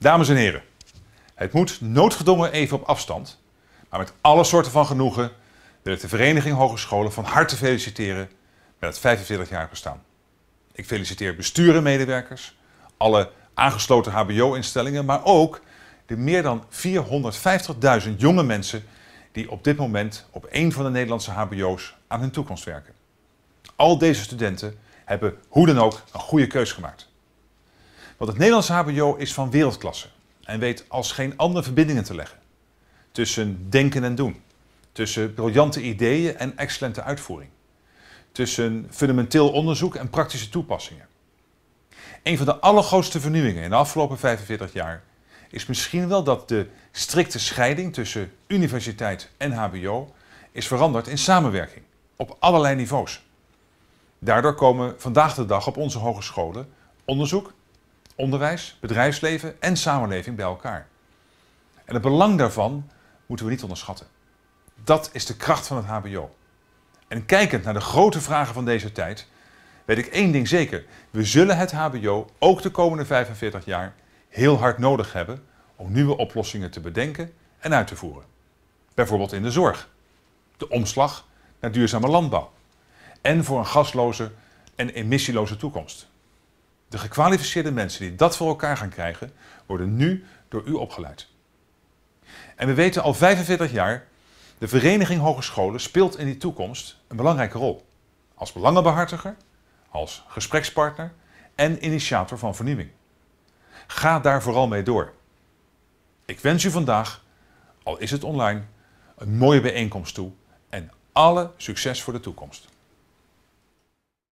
Dames en heren, het moet noodgedwongen even op afstand, maar met alle soorten van genoegen wil ik de Vereniging Hogescholen van harte feliciteren met het 45-jarig bestaan. Ik feliciteer bestuur en medewerkers, alle aangesloten HBO-instellingen, maar ook de meer dan 450.000 jonge mensen die op dit moment op een van de Nederlandse HBO's aan hun toekomst werken. Al deze studenten hebben hoe dan ook een goede keus gemaakt. Want het Nederlandse HBO is van wereldklasse en weet als geen ander verbindingen te leggen. Tussen denken en doen. Tussen briljante ideeën en excellente uitvoering. Tussen fundamenteel onderzoek en praktische toepassingen. Een van de allergrootste vernieuwingen in de afgelopen 45 jaar is misschien wel dat de strikte scheiding tussen universiteit en HBO is veranderd in samenwerking op allerlei niveaus. Daardoor komen vandaag de dag op onze hogescholen onderzoek, onderwijs, bedrijfsleven en samenleving bij elkaar. En het belang daarvan moeten we niet onderschatten. Dat is de kracht van het HBO. En kijkend naar de grote vragen van deze tijd, weet ik één ding zeker. We zullen het HBO ook de komende 45 jaar heel hard nodig hebben om nieuwe oplossingen te bedenken en uit te voeren. Bijvoorbeeld in de zorg, de omslag naar duurzame landbouw en voor een gasloze en emissieloze toekomst. De gekwalificeerde mensen die dat voor elkaar gaan krijgen, worden nu door u opgeleid. En we weten al 45 jaar, de Vereniging Hogescholen speelt in die toekomst een belangrijke rol. Als belangenbehartiger, als gesprekspartner en initiator van vernieuwing. Ga daar vooral mee door. Ik wens u vandaag, al is het online, een mooie bijeenkomst toe en alle succes voor de toekomst.